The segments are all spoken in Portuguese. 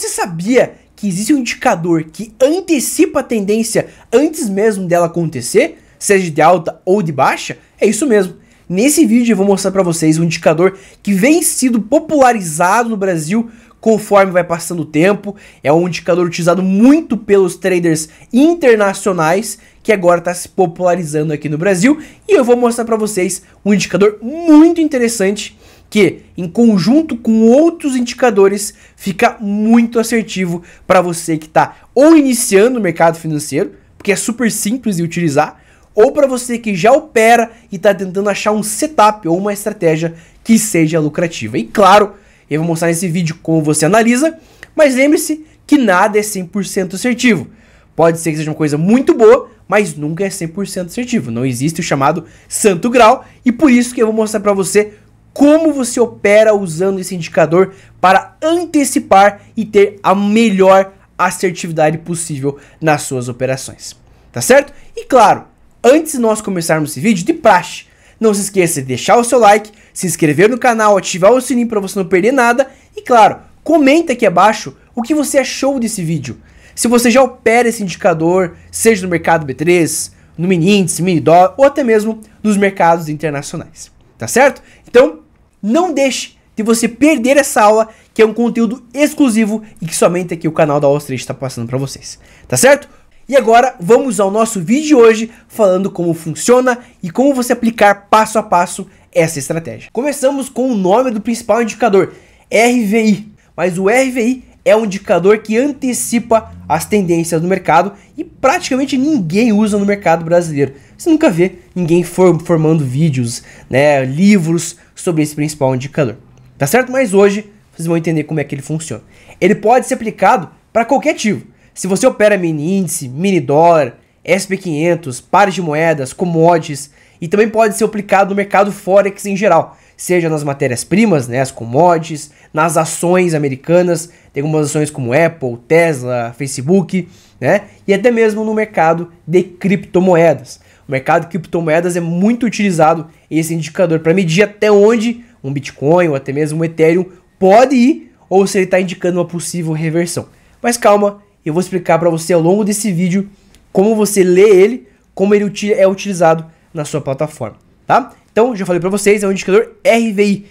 Você sabia que existe um indicador que antecipa a tendência antes mesmo dela acontecer, seja de alta ou de baixa? É isso mesmo. Nesse vídeo eu vou mostrar para vocês um indicador que vem sendo popularizado no Brasil conforme vai passando o tempo. É um indicador utilizado muito pelos traders internacionais que agora está se popularizando aqui no Brasil. E eu vou mostrar para vocês um indicador muito interessante que, em conjunto com outros indicadores, fica muito assertivo para você que está ou iniciando o mercado financeiro, porque é super simples de utilizar, ou para você que já opera e está tentando achar um setup ou uma estratégia que seja lucrativa. E claro, eu vou mostrar nesse vídeo como você analisa, mas lembre-se que nada é 100% assertivo. Pode ser que seja uma coisa muito boa, mas nunca é 100% assertivo. Não existe o chamado santo grau e por isso que eu vou mostrar para você como você opera usando esse indicador para antecipar e ter a melhor assertividade possível nas suas operações. Tá certo? E claro, antes de nós começarmos esse vídeo, de praxe, não se esqueça de deixar o seu like, se inscrever no canal, ativar o sininho para você não perder nada e claro, comenta aqui abaixo o que você achou desse vídeo. Se você já opera esse indicador, seja no mercado B3, no mini índice, mini dólar ou até mesmo nos mercados internacionais, tá certo? Então, não deixe de você perder essa aula, que é um conteúdo exclusivo e que somente aqui o canal da Street está passando para vocês, tá certo? E agora vamos ao nosso vídeo de hoje falando como funciona e como você aplicar passo a passo essa estratégia. Começamos com o nome do principal indicador, RVI, mas o RVI é um indicador que antecipa as tendências do mercado e praticamente ninguém usa no mercado brasileiro. Você nunca vê ninguém formando vídeos, né, livros sobre esse principal indicador. Tá certo? Mas hoje vocês vão entender como é que ele funciona. Ele pode ser aplicado para qualquer ativo. Se você opera mini índice, mini dólar, SP500, pares de moedas, commodities e também pode ser aplicado no mercado forex em geral seja nas matérias-primas, né, as commodities, nas ações americanas, tem algumas ações como Apple, Tesla, Facebook, né, e até mesmo no mercado de criptomoedas. O mercado de criptomoedas é muito utilizado esse indicador para medir até onde um Bitcoin ou até mesmo um Ethereum pode ir ou se ele está indicando uma possível reversão. Mas calma, eu vou explicar para você ao longo desse vídeo como você lê ele, como ele é utilizado na sua plataforma tá? Então, já falei para vocês, é um indicador RVI.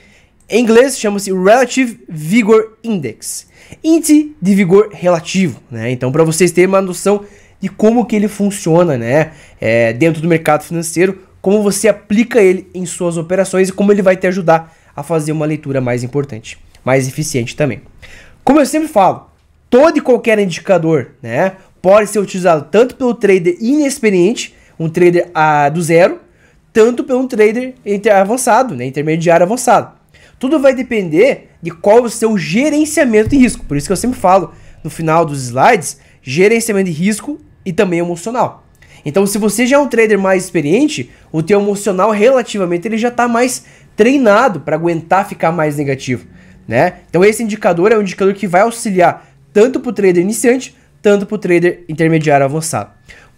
Em inglês, chama-se Relative Vigor Index. Índice de vigor relativo, né? Então, para vocês terem uma noção de como que ele funciona, né? É, dentro do mercado financeiro, como você aplica ele em suas operações e como ele vai te ajudar a fazer uma leitura mais importante, mais eficiente também. Como eu sempre falo, todo e qualquer indicador, né? Pode ser utilizado tanto pelo trader inexperiente, um trader ah, do zero, tanto para um trader avançado, né, intermediário avançado. Tudo vai depender de qual o seu gerenciamento de risco. Por isso que eu sempre falo no final dos slides, gerenciamento de risco e também emocional. Então, se você já é um trader mais experiente, o teu emocional relativamente ele já está mais treinado para aguentar ficar mais negativo, né? Então, esse indicador é um indicador que vai auxiliar tanto para o trader iniciante, tanto para o trader intermediário avançado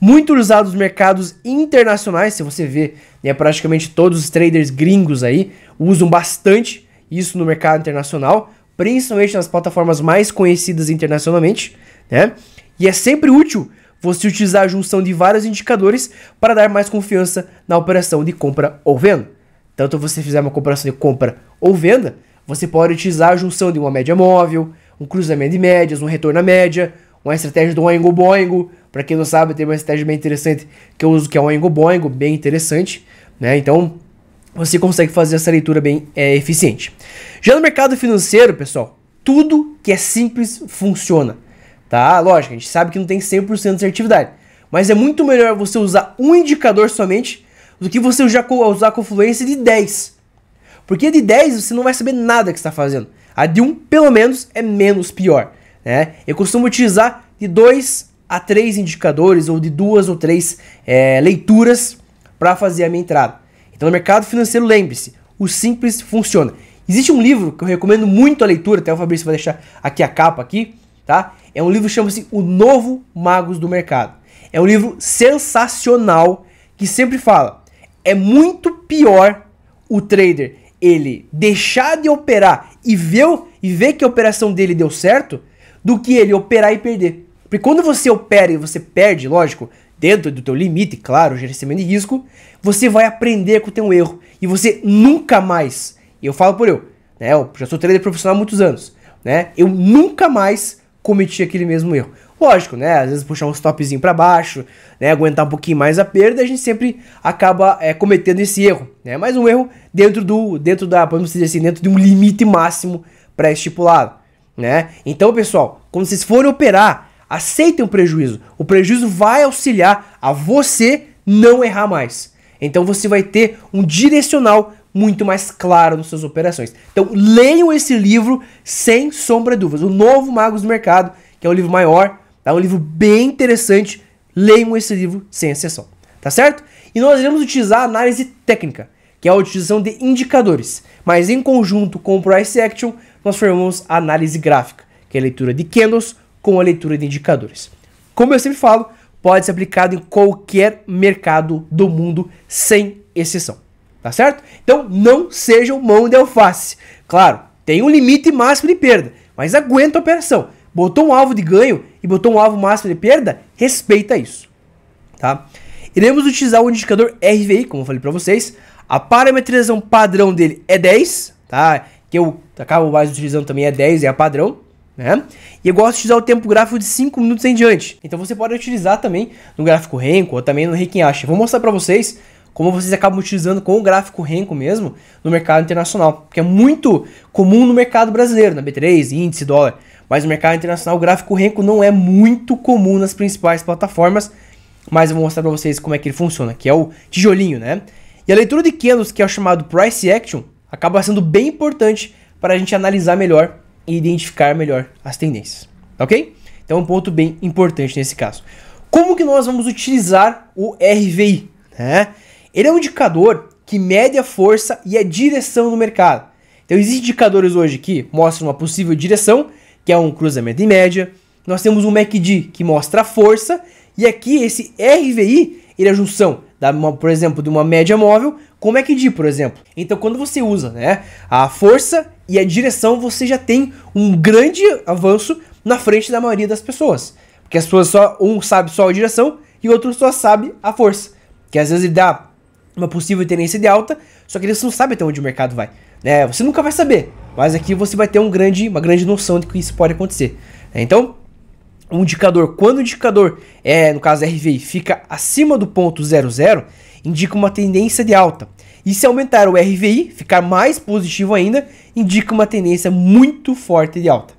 muito usado nos mercados internacionais. Se você vê, né, praticamente todos os traders gringos aí usam bastante isso no mercado internacional, principalmente nas plataformas mais conhecidas internacionalmente, né? E é sempre útil você utilizar a junção de vários indicadores para dar mais confiança na operação de compra ou venda. Tanto você fizer uma comparação de compra ou venda, você pode utilizar a junção de uma média móvel, um cruzamento de médias, um retorno à média, uma estratégia do oingo boingo, para quem não sabe, tem uma estratégia bem interessante que eu uso, que é o Oingo Boingo, bem interessante, né? Então, você consegue fazer essa leitura bem é, eficiente. Já no mercado financeiro, pessoal, tudo que é simples funciona, tá? Lógico, a gente sabe que não tem 100% de assertividade, mas é muito melhor você usar um indicador somente do que você usar, usar a confluência de 10. Porque de 10 você não vai saber nada que está fazendo. A de 1, pelo menos, é menos pior. Né? Eu costumo utilizar de 2 a três indicadores ou de duas ou três é, leituras para fazer a minha entrada. Então, no mercado financeiro, lembre-se, o simples funciona. Existe um livro que eu recomendo muito a leitura, até o Fabrício vai deixar aqui a capa aqui, tá? É um livro que chama-se O Novo Magos do Mercado. É um livro sensacional que sempre fala: é muito pior o trader ele deixar de operar e ver, e ver que a operação dele deu certo do que ele operar e perder. Porque quando você opera e você perde, lógico, dentro do teu limite, claro, gerenciamento de risco, você vai aprender com o teu erro. E você nunca mais, e eu falo por eu, né? Eu já sou trader profissional há muitos anos, né? Eu nunca mais cometi aquele mesmo erro. Lógico, né? Às vezes puxar um stopzinho para baixo, né? Aguentar um pouquinho mais a perda, a gente sempre acaba é, cometendo esse erro, né? Mas um erro dentro do, dentro da, podemos dizer assim, dentro de um limite máximo pré-estipulado, né? Então, pessoal, quando vocês forem operar, Aceitem o prejuízo. O prejuízo vai auxiliar a você não errar mais. Então você vai ter um direcional muito mais claro nas suas operações. Então leiam esse livro sem sombra de dúvidas. O Novo Magos do Mercado, que é um livro maior, tá? um livro bem interessante. Leiam esse livro sem exceção. Tá certo? E nós iremos utilizar a análise técnica, que é a utilização de indicadores. Mas em conjunto com o Price Action, nós formamos a análise gráfica, que é a leitura de candles com a leitura de indicadores. Como eu sempre falo, pode ser aplicado em qualquer mercado do mundo, sem exceção. Tá certo? Então não sejam mão de alface. Claro, tem um limite máximo de perda, mas aguenta a operação. Botou um alvo de ganho e botou um alvo máximo de perda, respeita isso. Tá? Iremos utilizar o indicador RVI, como eu falei para vocês. A parametrização padrão dele é 10, tá? Que eu acabo mais utilizando também é 10, é a padrão né? E eu gosto de usar o tempo gráfico de 5 minutos em diante. Então você pode utilizar também no gráfico Renko ou também no Reikensha. Vou mostrar para vocês como vocês acabam utilizando com o gráfico Renko mesmo no mercado internacional, porque é muito comum no mercado brasileiro, na B3, índice, dólar, mas no mercado internacional o gráfico Renko não é muito comum nas principais plataformas, mas eu vou mostrar para vocês como é que ele funciona, que é o tijolinho, né? E a leitura de candles, que é o chamado price action, acaba sendo bem importante para a gente analisar melhor e identificar melhor as tendências, ok? Então um ponto bem importante nesse caso. Como que nós vamos utilizar o RVI? Né? Ele é um indicador que mede a força e a direção do mercado. Então existem indicadores hoje que mostram uma possível direção, que é um cruzamento em média. Nós temos um MACD que mostra a força e aqui esse RVI ele é a junção da uma, por exemplo de uma média móvel com o MACD, por exemplo. Então quando você usa né, a força e a direção, você já tem um grande avanço na frente da maioria das pessoas. Porque as pessoas só, um sabe só a direção e outro só sabe a força. Que às vezes ele dá uma possível tendência de alta, só que eles não sabem até onde o mercado vai. É, você nunca vai saber, mas aqui você vai ter um grande, uma grande noção de que isso pode acontecer. É, então, um indicador, quando o indicador, é, no caso RVI, fica acima do ponto 00, indica uma tendência de alta. E se aumentar o RVI, ficar mais positivo ainda, indica uma tendência muito forte de alta.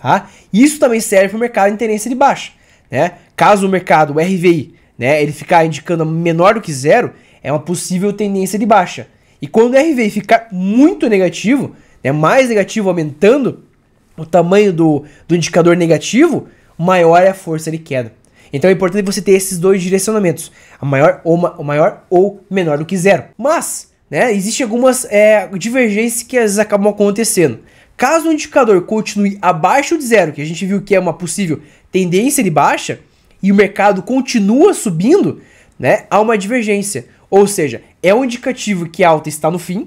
Tá? Isso também serve para o mercado em tendência de baixa. Né? Caso o mercado, o RVI, né, ele ficar indicando menor do que zero, é uma possível tendência de baixa. E quando o RVI ficar muito negativo, né, mais negativo aumentando o tamanho do, do indicador negativo, maior é a força de queda. Então é importante você ter esses dois direcionamentos, a maior ou, ma maior ou menor do que zero. Mas, né, existem algumas é, divergências que às vezes acabam acontecendo. Caso o indicador continue abaixo de zero, que a gente viu que é uma possível tendência de baixa, e o mercado continua subindo, né, há uma divergência. Ou seja, é um indicativo que a alta está no fim,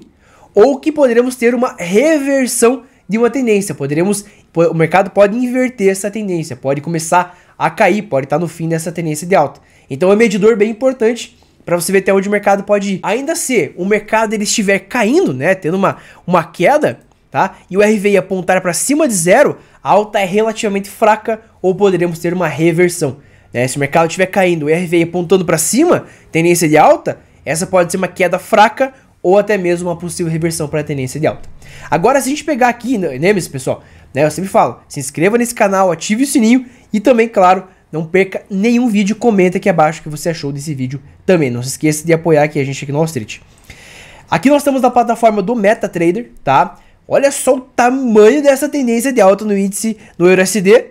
ou que poderemos ter uma reversão de uma tendência. Poderemos, o mercado pode inverter essa tendência, pode começar a cair, pode estar tá no fim dessa tendência de alta. Então é um medidor bem importante para você ver até onde o mercado pode ir. Ainda se o mercado ele estiver caindo, né, tendo uma, uma queda, tá? E o RVI apontar para cima de zero, a alta é relativamente fraca ou poderemos ter uma reversão. Né? Se o mercado estiver caindo, o RVI apontando para cima, tendência de alta, essa pode ser uma queda fraca ou até mesmo uma possível reversão para a tendência de alta. Agora, se a gente pegar aqui, né, nem se pessoal, né, eu sempre falo, se inscreva nesse canal, ative o sininho e também, claro, não perca nenhum vídeo, comenta aqui abaixo o que você achou desse vídeo também. Não se esqueça de apoiar aqui a gente aqui no Wall Street. Aqui nós estamos na plataforma do MetaTrader, tá? Olha só o tamanho dessa tendência de alta no índice no EURSD.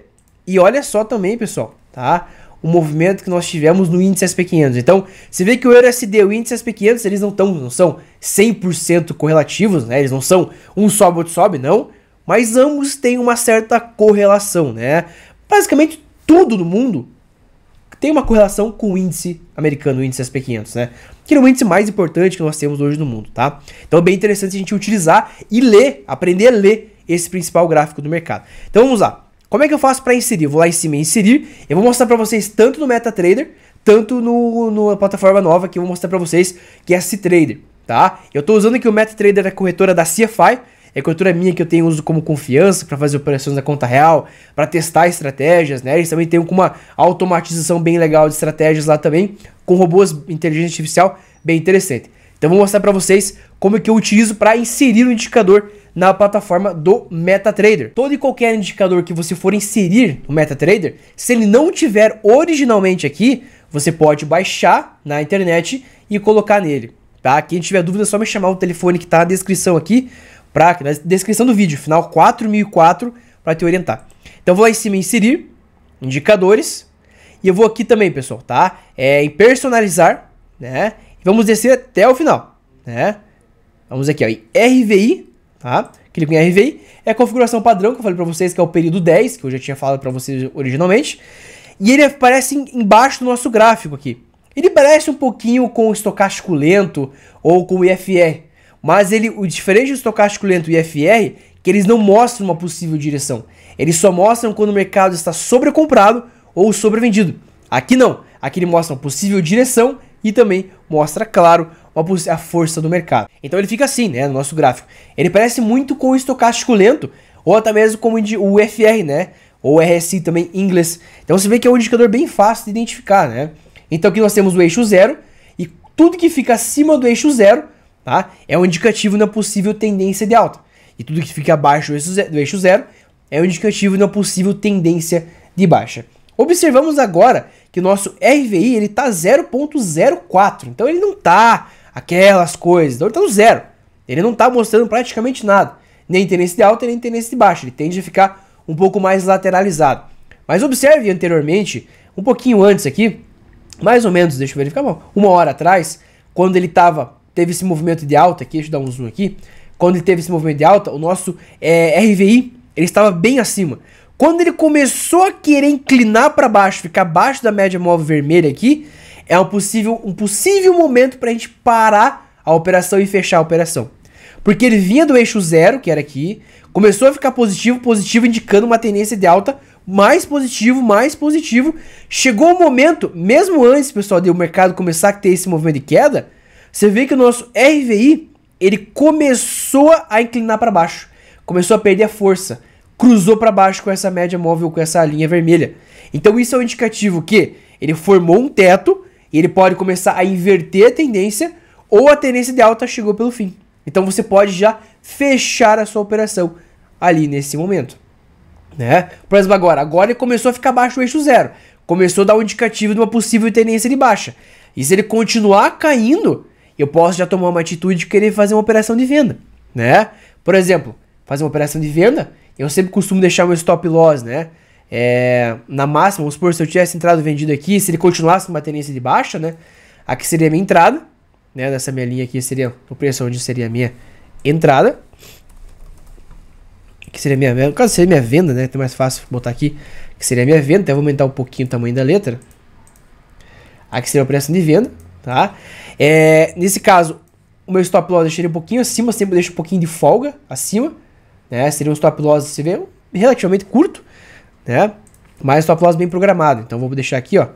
E olha só também, pessoal, tá? O movimento que nós tivemos no índice SP500. Então, você vê que o EURSD e o índice SP500, eles não, tão, não são 100% correlativos, né? Eles não são um sobe, outro sobe, não. Mas ambos têm uma certa correlação, né? Basicamente, tudo no mundo tem uma correlação com o índice americano, o índice S&P 500, né? Que é o índice mais importante que nós temos hoje no mundo, tá? Então é bem interessante a gente utilizar e ler, aprender a ler esse principal gráfico do mercado. Então vamos lá. Como é que eu faço para inserir? Eu vou lá em cima inserir, eu vou mostrar para vocês tanto no MetaTrader, tanto no, no, na plataforma nova que eu vou mostrar para vocês, que é a C-Trader, tá? Eu estou usando aqui o MetaTrader da corretora da CFI, é cultura minha que eu tenho uso como confiança para fazer operações na conta real, para testar estratégias, né? Eles também têm uma automatização bem legal de estratégias lá também, com robôs inteligência artificial bem interessante. Então vou mostrar para vocês como é que eu utilizo para inserir o um indicador na plataforma do MetaTrader. Todo e qualquer indicador que você for inserir no MetaTrader, se ele não tiver originalmente aqui, você pode baixar na internet e colocar nele, tá? Quem tiver dúvida é só me chamar o telefone que está na descrição aqui Pra, na descrição do vídeo, final 4004, para te orientar. Então eu vou lá em cima em inserir, indicadores, e eu vou aqui também, pessoal, tá? É, em personalizar, né? E vamos descer até o final, né? Vamos aqui, ó, em RVI, tá? Clico em RVI, é a configuração padrão que eu falei para vocês, que é o período 10, que eu já tinha falado para vocês originalmente. E ele aparece embaixo do nosso gráfico aqui. Ele parece um pouquinho com o estocástico lento ou com o IFR, mas ele, o diferente do estocástico lento e FR, que eles não mostram uma possível direção. Eles só mostram quando o mercado está sobrecomprado ou sobrevendido. Aqui não. Aqui ele mostra uma possível direção e também mostra, claro, a força do mercado. Então ele fica assim, né, no nosso gráfico. Ele parece muito com o estocástico lento, ou até mesmo como o FR, né, ou RSI também em inglês. Então você vê que é um indicador bem fácil de identificar, né. Então aqui nós temos o eixo zero, e tudo que fica acima do eixo zero tá? é um indicativo na possível tendência de alta. E tudo que fica abaixo do eixo zero é um indicativo na possível tendência de baixa. Observamos agora que o nosso RVI ele está 0.04, então ele não está aquelas coisas, então ele está no zero. Ele não está mostrando praticamente nada, nem tendência de alta, nem tendência de baixa. Ele tende a ficar um pouco mais lateralizado. Mas observe anteriormente, um pouquinho antes aqui, mais ou menos, deixa eu verificar, uma hora atrás, quando ele estava teve esse movimento de alta, aqui, deixa eu dar um zoom aqui. Quando ele teve esse movimento de alta, o nosso é, RVI ele estava bem acima. Quando ele começou a querer inclinar para baixo, ficar abaixo da média móvel vermelha aqui, é um possível, um possível momento para a gente parar a operação e fechar a operação. Porque ele vinha do eixo zero, que era aqui, começou a ficar positivo, positivo, indicando uma tendência de alta, mais positivo, mais positivo. Chegou o um momento, mesmo antes, pessoal, de o mercado começar a ter esse movimento de queda, você vê que o nosso RVI ele começou a inclinar para baixo, começou a perder a força, cruzou para baixo com essa média móvel, com essa linha vermelha. Então isso é um indicativo que ele formou um teto e ele pode começar a inverter a tendência ou a tendência de alta chegou pelo fim. Então você pode já fechar a sua operação ali nesse momento. Né? Por exemplo, agora, agora ele começou a ficar abaixo do eixo zero. Começou a dar um indicativo de uma possível tendência de baixa. E se ele continuar caindo, eu posso já tomar uma atitude de querer fazer uma operação de venda, né? Por exemplo, fazer uma operação de venda, eu sempre costumo deixar meu stop loss, né? É, na máxima, vamos supor, se eu tivesse entrado vendido aqui, se ele continuasse uma tendência de baixa, né? Aqui seria a minha entrada, né? Nessa minha linha aqui seria o preço onde seria a minha entrada. Que seria minha, venda, caso seria minha venda, né? É mais fácil botar aqui, que seria minha venda, até vou aumentar um pouquinho o tamanho da letra. Aqui seria a operação de venda, tá? É, nesse caso, o meu stop loss eu deixaria um pouquinho acima, sempre deixo um pouquinho de folga acima, né? Seria um stop loss, você vê, relativamente curto, né? Mas stop loss bem programado. Então vou deixar aqui, ó,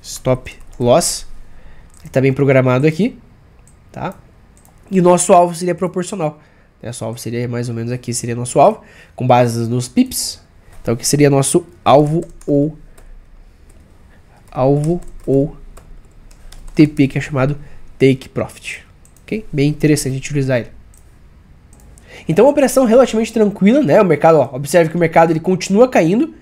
stop loss. Ele está bem programado aqui, tá? E o nosso alvo seria proporcional. O né? Nosso alvo seria mais ou menos aqui, seria nosso alvo, com base nos pips. Então, que seria nosso alvo ou alvo ou TP que é chamado Take Profit. Okay? Bem interessante utilizar ele. Então, uma operação relativamente tranquila, né? O mercado, ó, observe que o mercado ele continua caindo.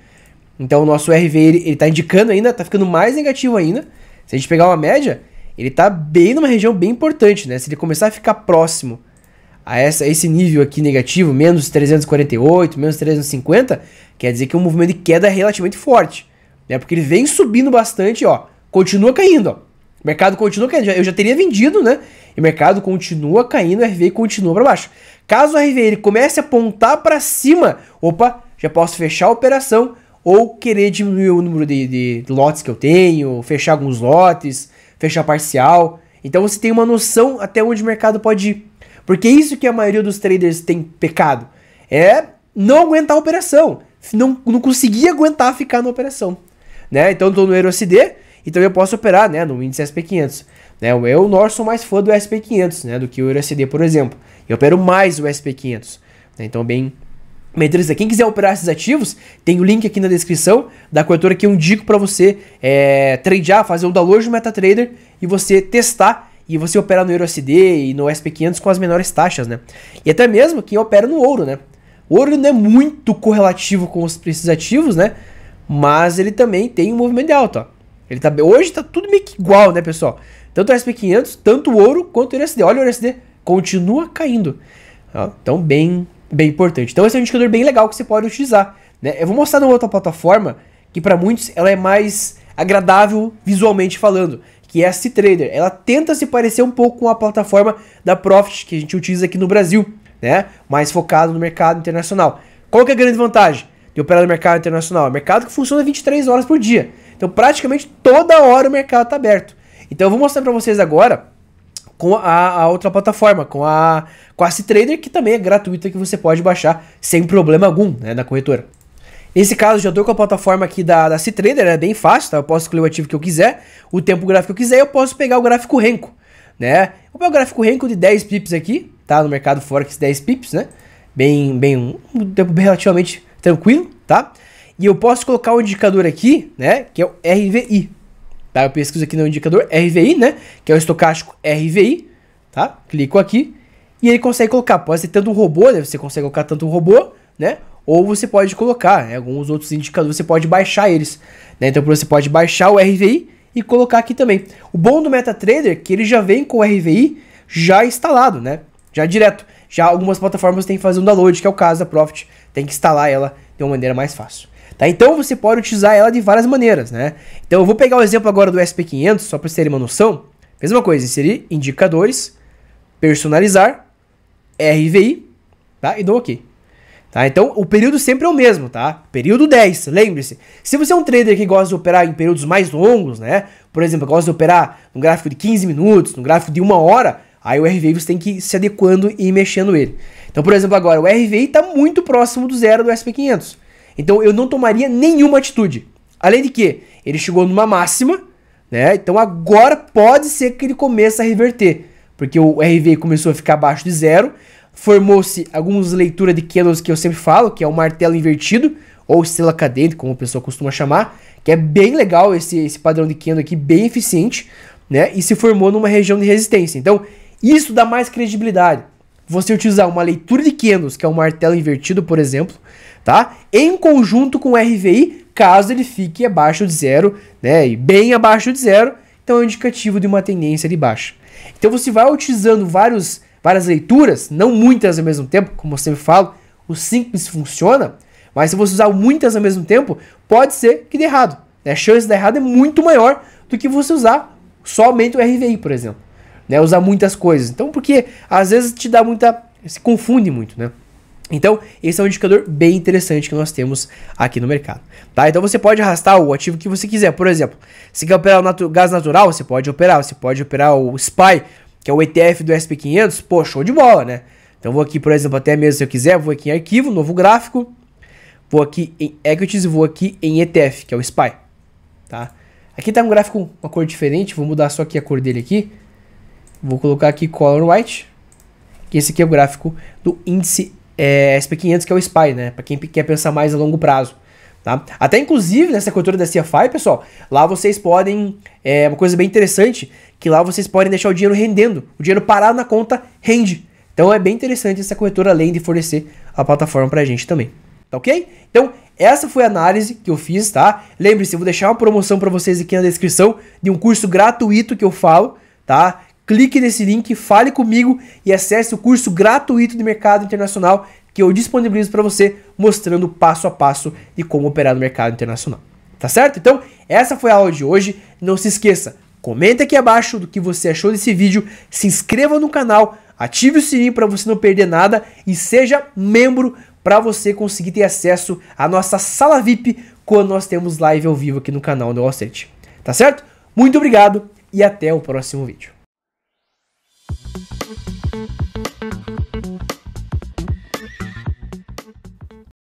Então, o nosso RV ele, está indicando ainda, está ficando mais negativo ainda. Se a gente pegar uma média, ele está bem numa região bem importante, né? Se ele começar a ficar próximo a essa, esse nível aqui negativo, menos 348, menos 350, quer dizer que é um movimento de queda é relativamente forte, né? Porque ele vem subindo bastante, ó, continua caindo, ó. O mercado continua caindo. Eu já teria vendido, né? E o mercado continua caindo, o RVI continua para baixo. Caso o RVI comece a apontar para cima, opa, já posso fechar a operação ou querer diminuir o número de, de, lotes que eu tenho, fechar alguns lotes, fechar parcial. Então você tem uma noção até onde o mercado pode ir. Porque isso que a maioria dos traders tem pecado. É não aguentar a operação. Não, não conseguir aguentar ficar na operação. Né? Então estou no EuroSD então eu posso operar né, no índice SP500. Né? Eu, Nor, sou mais fã do SP500 né, do que o USD, por exemplo. Eu opero mais o SP500. Né? Então, bem, bem Quem quiser operar esses ativos, tem o link aqui na descrição da corretora que eu indico para você é, tradear, fazer o download do MetaTrader e você testar e você operar no EURUSD e no SP500 com as menores taxas, né? E até mesmo quem opera no ouro, né? O ouro não é muito correlativo com os preços ativos, né? Mas ele também tem um movimento de alta, ele tá, hoje tá tudo meio que igual, né, pessoal? Tanto o SP500, tanto o ouro, quanto o USD. Olha o USD, continua caindo. Então, bem, bem importante. Então, esse é um indicador bem legal que você pode utilizar. Né? Eu vou mostrar numa outra plataforma, que para muitos ela é mais agradável visualmente falando, que é a C-Trader. Ela tenta se parecer um pouco com a plataforma da Profit, que a gente utiliza aqui no Brasil, né? mais focado no mercado internacional. Qual que é a grande vantagem? de operar no mercado internacional. É mercado que funciona 23 horas por dia. Então, praticamente toda hora o mercado está aberto. Então, eu vou mostrar para vocês agora com a, a, outra plataforma, com a, com a C-Trader, que também é gratuita, que você pode baixar sem problema algum né, na corretora. Nesse caso, já estou com a plataforma aqui da, da C-Trader, é né, bem fácil, tá? eu posso escolher o ativo que eu quiser, o tempo gráfico que eu quiser, eu posso pegar o gráfico Renko. Né? Vou pegar o gráfico Renko de 10 pips aqui, tá? no mercado Forex 10 pips, né? bem, bem um tempo relativamente tranquilo, tá? E eu posso colocar o um indicador aqui, né, que é o RVI. Tá? Eu pesquiso aqui no indicador RVI, né, que é o estocástico RVI, tá? Clico aqui e ele consegue colocar, pode ser tanto um robô, né, você consegue colocar tanto um robô, né, ou você pode colocar né, alguns outros indicadores, você pode baixar eles. Né? Então você pode baixar o RVI e colocar aqui também. O bom do MetaTrader é que ele já vem com o RVI já instalado, né? Já direto. Já algumas plataformas têm que fazer um download, que é o caso da Profit, tem que instalar ela de uma maneira mais fácil. Tá? Então você pode utilizar ela de várias maneiras, né? Então eu vou pegar o exemplo agora do SP500, só para vocês terem uma noção. Mesma coisa, inserir indicadores, personalizar, RVI, tá? E dou OK. Tá? Então, o período sempre é o mesmo, tá? Período 10, lembre-se. Se você é um trader que gosta de operar em períodos mais longos, né? Por exemplo, gosta de operar num gráfico de 15 minutos, num gráfico de uma hora, Aí o RVI você tem que ir se adequando e ir mexendo ele. Então, por exemplo, agora o RVI está muito próximo do zero do SP500. Então eu não tomaria nenhuma atitude. Além de que ele chegou numa máxima, né? Então agora pode ser que ele comece a reverter, porque o RVI começou a ficar abaixo de zero, formou-se algumas leituras de candles que eu sempre falo, que é o martelo invertido ou estrela cadente, como o pessoal costuma chamar, que é bem legal esse, esse padrão de candle aqui, bem eficiente, né? E se formou numa região de resistência. Então isso dá mais credibilidade. Você utilizar uma leitura de Kenos, que é um martelo invertido, por exemplo, tá? Em conjunto com o RVI, caso ele fique abaixo de zero, né? E bem abaixo de zero, então é um indicativo de uma tendência de baixa. Então você vai utilizando vários, várias leituras, não muitas ao mesmo tempo, como eu sempre falo, o simples funciona, mas se você usar muitas ao mesmo tempo, pode ser que dê errado. Né? A chance de dar errado é muito maior do que você usar somente o RVI, por exemplo né? Usar muitas coisas. Então, porque às vezes te dá muita. se confunde muito, né? Então, esse é um indicador bem interessante que nós temos aqui no mercado. Tá? Então, você pode arrastar o ativo que você quiser. Por exemplo, se quer operar o natu gás natural, você pode operar. Você pode operar o SPY, que é o ETF do SP500. Pô, show de bola, né? Então, vou aqui, por exemplo, até mesmo se eu quiser, vou aqui em arquivo, novo gráfico. Vou aqui em equities e vou aqui em ETF, que é o SPY. Tá? Aqui tá um gráfico, com uma cor diferente. Vou mudar só aqui a cor dele aqui. Vou colocar aqui color white, que esse aqui é o gráfico do índice é, eh, SP500, que é o SPY, né? Para quem quer pensar mais a longo prazo. Tá? Até inclusive nessa corretora da CFI, pessoal, lá vocês podem. É uma coisa bem interessante: que lá vocês podem deixar o dinheiro rendendo. O dinheiro parado na conta rende. Então é bem interessante essa corretora, além de fornecer a plataforma pra gente também. Tá ok? Então, essa foi a análise que eu fiz, tá? Lembre-se, vou deixar uma promoção para vocês aqui na descrição de um curso gratuito que eu falo, tá? clique nesse link, fale comigo e acesse o curso gratuito de mercado internacional que eu disponibilizo para você, mostrando passo a passo de como operar no mercado internacional. Tá certo? Então, essa foi a aula de hoje. Não se esqueça, comenta aqui abaixo do que você achou desse vídeo, se inscreva no canal, ative o sininho para você não perder nada e seja membro para você conseguir ter acesso à nossa sala VIP quando nós temos live ao vivo aqui no canal do Wall Street. Tá certo? Muito obrigado e até o próximo vídeo.